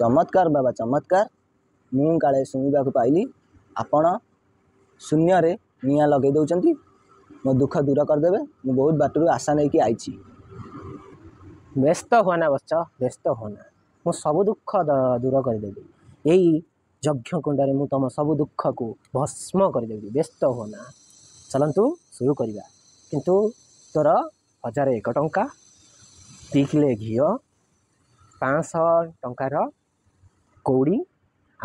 ଚମତ୍କାର ବାବା ଚମତ୍କାର ମୁଁ କାଳେ ଶୁଣିବାକୁ ପାଇଲି ଆପଣ ଶୂନ୍ୟରେ ନିଆଁ ଲଗାଇ ଦେଉଛନ୍ତି ମୋ ଦୁଃଖ ଦୂର କରିଦେବେ ମୁଁ ବହୁତ ବାଟରୁ ଆଶା ନେଇକି ଆଇଛି ବ୍ୟସ୍ତ ହୁଅନା ବତ୍ସ ବ୍ୟସ୍ତ ହୁଅନା ମୁଁ ସବୁ ଦୁଃଖ ଦୂର କରିଦେବି ଏଇ ଯଜ୍ଞ କୁଣ୍ଡରେ ମୁଁ ତୁମ ସବୁ ଦୁଃଖକୁ ଭସ୍ମ କରିଦେବି ବ୍ୟସ୍ତ ହୁଅନା ଚାଲନ୍ତୁ ଶୁରୁ କରିବା କିନ୍ତୁ ତୋର ହଜାର ଏକ ଟଙ୍କା ଦୁଇ କିଲୋ ଘିଅ ପାଞ୍ଚଶହ ଟଙ୍କାର କଉଡ଼ି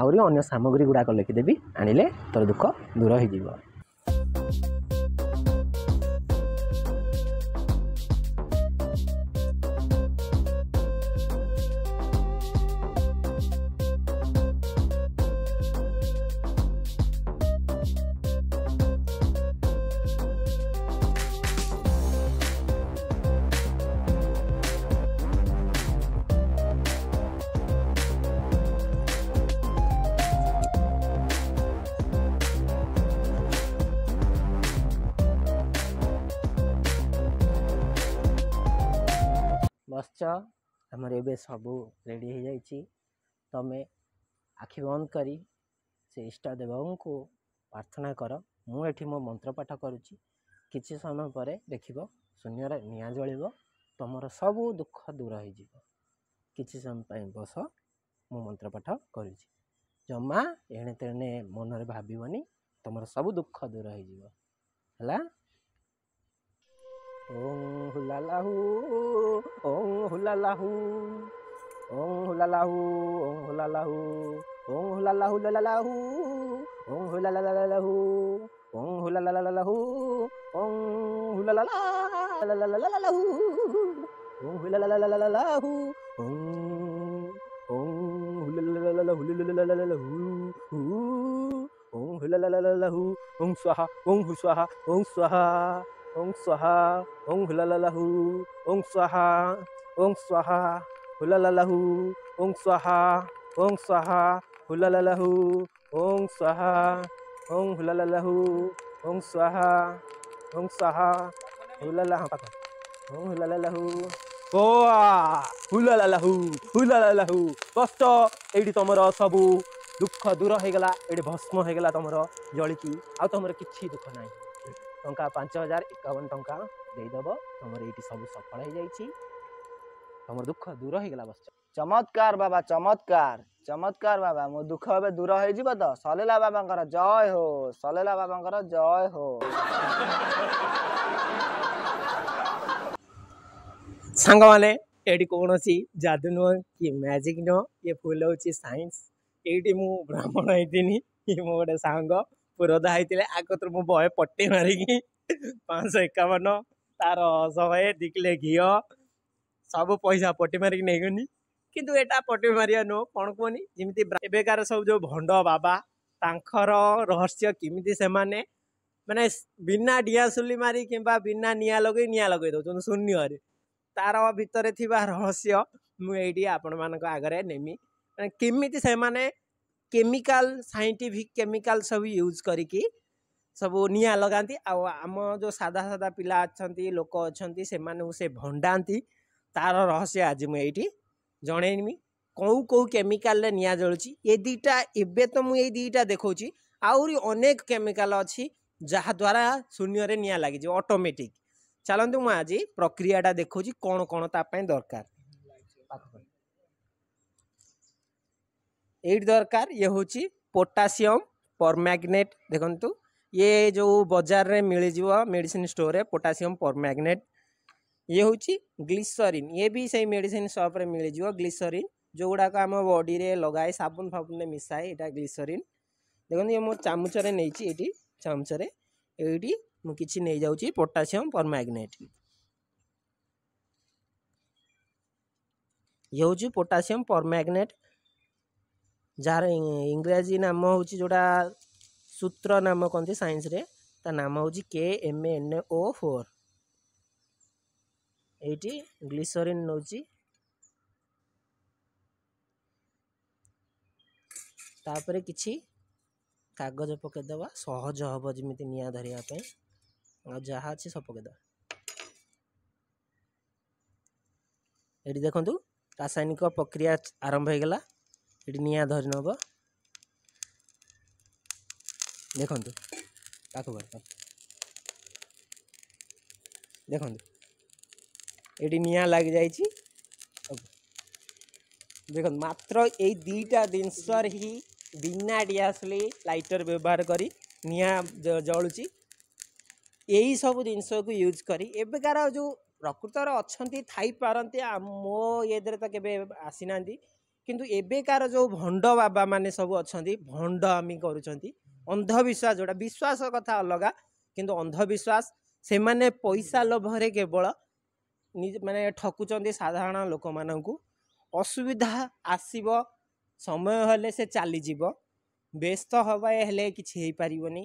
ଆହୁରି ଅନ୍ୟ ସାମଗ୍ରୀ ଗୁଡ଼ାକ ଲେଖିଦେବି ଆଣିଲେ ତୋର ଦୁଃଖ ଦୂର ହୋଇଯିବ ବସିଛ ଆମର ଏବେ ସବୁ ରେଡ଼ି ହୋଇଯାଇଛି ତମେ ଆଖି ବନ୍ଦ କରି ସେ ଇଷ୍ଟଦେବଙ୍କୁ ପ୍ରାର୍ଥନା କର ମୁଁ ଏଠି ମୋ ମନ୍ତ୍ର ପାଠ କରୁଛି କିଛି ସମୟ ପରେ ଦେଖିବ ଶୂନ୍ୟରେ ନିଆଁ ଜଳିବ ତୁମର ସବୁ ଦୁଃଖ ଦୂର ହୋଇଯିବ କିଛି ସମୟ ପାଇଁ ବସ ମୁଁ ମନ୍ତ୍ର ପାଠ କରୁଛି ଜମା ଏଣେ ତେଣେ ମନରେ ଭାବିବନି ତୁମର ସବୁ ଦୁଃଖ ଦୂର ହୋଇଯିବ ହେଲା ওং হুলালাহু ওং হুলালাহু ওং হুলালাহু ওং হুলালাহু ওং হুলালাহু লালাহু ওং হুলালালালাহু ওং হুলালালালাহু ওং হুলালালালালাহু ওং হুলালালালালাহু ওং ওং হুলালালালাহু হুলালালালাহু ওং হুলালালালাহু ওং স্বাহা ওং হুস্বাহা ওং স্বাহা ओं स्वाहा ओं हुलालाहू ओं स्वाहा ओं स्वाहा हुलालाहू ओं स्वाहा ओं स्वाहा हुलालाहू ओं स्वाहा ओं हुलालाहू ओं स्वाहा ओं स्वाहा हुलालाह ओं हुलालाहू ହୁଲାଲାହୁ ହୁଲାଲାହୁ କଷ୍ଟ ଏଇଠି ତୁମର ସବୁ ଦୁଃଖ ଦୂର ହେଇଗଲା ଏଇଠି ଭସ୍ମ ହେଇଗଲା ତୁମର ଜଳିକି ଆଉ ତୁମର କିଛି दुख ନାହିଁ टा पांच हजार एकवन टाँचा देदेब तुम ये सब सफल हो जाए तुम दुख दूर हो गला बस चमत्कार बाबा चमत्कार चमत्कार बाबा मो दुख अब दूर हो सलला बाबा जय हो सलला बाबा जय हो सांग माने एडी कौन सी जादू नुह कि मैजिक नुह ये फुल हूँ सैंस ये मुझ ब्राह्मण होती मो गए सांग ପୁରଧା ହେଇଥିଲେ ଆ କତିରୁ ମୁଁ ବହେ ପଟି ମାରିକି ପାଞ୍ଚଶହ ଏକାବନ ତାର ଶହେ ଦୁଇ କିଲେ ଘିଅ ସବୁ ପଇସା ପଟି ମାରିକି ନେଇଗନି କିନ୍ତୁ ଏଇଟା ପଟି ମାରିବା ନୁହଁ କ'ଣ କୁହନି ଯେମିତି ଏବେକାର ସବୁ ଯେଉଁ ଭଣ୍ଡ ବାବା ତାଙ୍କର ରହସ୍ୟ କେମିତି ସେମାନେ ମାନେ ବିନା ଡିଆଁସୁଲି ମାରି କିମ୍ବା ବିନା ନିଆଁ ଲଗେଇ ନିଆଁ ଲଗେଇ ଦେଉଛନ୍ତି ଶୂନ୍ୟରେ ତାର ଭିତରେ ଥିବା ରହସ୍ୟ ମୁଁ ଏଇଠି ଆପଣମାନଙ୍କ ଆଗରେ ନେମି ମାନେ କେମିତି ସେମାନେ केमिकाल साइंटिफिक केमिकाल सब यूज करके सब नि लगाती आम जो साधा साधा पिला अच्छा लोक अच्छा से भंडा तार रहस्य आज मुझे जनईनि कौ कौ केमिकाल नि जलुची दुटा दीटा एवं तो मुझे दीटा देखा आहरी अनेक केमिकाल अच्छी जहाद्वारा शून्य निग अटोमेटिक चलत मुझे प्रक्रिया देखा कौन कौन ताप दरकार ये दरकार ये हूँ पोटासीयम पर मैग्नेट देखु ये जो बजार में मिल जाव medicine store potassium permanganate हूँ ग्लीसरीन ये भी सही मेडिसिन सप्रे मिल जाव ग्लीसरीन जो गुड़ाक आम बडी लगाए साबुन फाबुन में मिसाए यहाँ ग्लीसरीन देखते ये मो चमचरे नहीं चमचरे ये मुझे नहीं जाऊँ पोटासीयम मैग्नेट ये हूँ पोटासीयम मैग्नेट ଯାହାର ଇଂରାଜୀ ନାମ ହେଉଛି ଯେଉଁଟା ସୂତ୍ର ନାମ କହନ୍ତି ସାଇନ୍ସରେ ତା ନାମ ହେଉଛି K M N O four ଏଇଠି ଗ୍ଲିସରିନ୍ ନେଉଛି ତାପରେ କିଛି କାଗଜ ପକେଇଦେବା ସହଜ ହେବ ଯେମିତି ନିଆଁ ଧରିବା ପାଇଁ ଆଉ ଯାହା ଅଛି ସବୁ ପକେଇଦେବା ଏଇଠି ଦେଖନ୍ତୁ ରାସାୟନିକ ପ୍ରକ୍ରିୟା ଆରମ୍ଭ ହୋଇଗଲା এটি নিয়া ধরে নেব দেখুন পাখ দেখুন এটি নিয়া লাগি যাই দেখুন মাত্র এই দুইটা জিনিসর হি বিনা ডিয়াসলি লাইটর ব্যবহার করে নিয়া জলুছি এই সব জিনিসকে ইউজ করে এবেকার যে প্রকৃতর অনেক থাইপারতে মো ইয়েদের তো কেবে আসি না କିନ୍ତୁ ଏବେକାର ଯେଉଁ ଭଣ୍ଡ ବାବା ମାନେ ସବୁ ଅଛନ୍ତି ଭଣ୍ଡ ଆମି କରୁଛନ୍ତି ଅନ୍ଧବିଶ୍ୱାସ ଯେଉଁଟା ବିଶ୍ୱାସ କଥା ଅଲଗା କିନ୍ତୁ ଅନ୍ଧବିଶ୍ୱାସ ସେମାନେ ପଇସା ଲୋଭରେ କେବଳ ମାନେ ଠକୁଛନ୍ତି ସାଧାରଣ ଲୋକମାନଙ୍କୁ ଅସୁବିଧା ଆସିବ ସମୟ ହେଲେ ସେ ଚାଲିଯିବ ବ୍ୟସ୍ତ ହେବା ହେଲେ କିଛି ହେଇପାରିବନି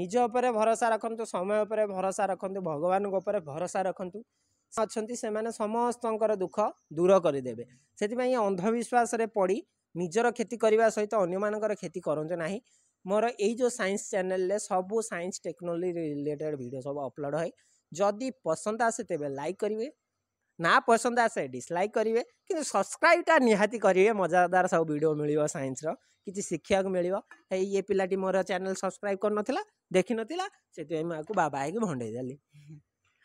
ନିଜ ଉପରେ ଭରସା ରଖନ୍ତୁ ସମୟ ଉପରେ ଭରସା ରଖନ୍ତୁ ଭଗବାନଙ୍କ ଉପରେ ଭରସା ରଖନ୍ତୁ ଅଛନ୍ତି ସେମାନେ ସମସ୍ତଙ୍କର ଦୁଃଖ ଦୂର କରିଦେବେ ସେଥିପାଇଁ ଅନ୍ଧବିଶ୍ୱାସରେ ପଡ଼ି ନିଜର କ୍ଷତି କରିବା ସହିତ ଅନ୍ୟମାନଙ୍କର କ୍ଷତି କରନ୍ତୁ ନାହିଁ ମୋର ଏଇ ଯେଉଁ ସାଇନ୍ସ ଚ୍ୟାନେଲରେ ସବୁ ସାଇନ୍ସ ଟେକ୍ନୋଲୋଜି ରିଲେଟେଡ଼ ଭିଡ଼ିଓ ସବୁ ଅପଲୋଡ଼ ହୁଏ ଯଦି ପସନ୍ଦ ଆସେ ତେବେ ଲାଇକ୍ କରିବେ ନା ପସନ୍ଦ ଆସେ ଡିସଲାଇକ୍ କରିବେ କିନ୍ତୁ ସବସ୍କ୍ରାଇବ୍ଟା ନିହାତି କରିବେ ମଜାଦାର ସବୁ ଭିଡ଼ିଓ ମିଳିବ ସାଇନ୍ସର କିଛି ଶିଖିବାକୁ ମିଳିବ ହେଇ ଇଏ ପିଲାଟି ମୋର ଚ୍ୟାନେଲ୍ ସବସ୍କ୍ରାଇବ୍ କରିନଥିଲା ଦେଖିନଥିଲା ସେଥିପାଇଁ ମୁଁ ଆକୁ ବାବା ହେଇକି ଭଣ୍ଡେଇ ଦେଲି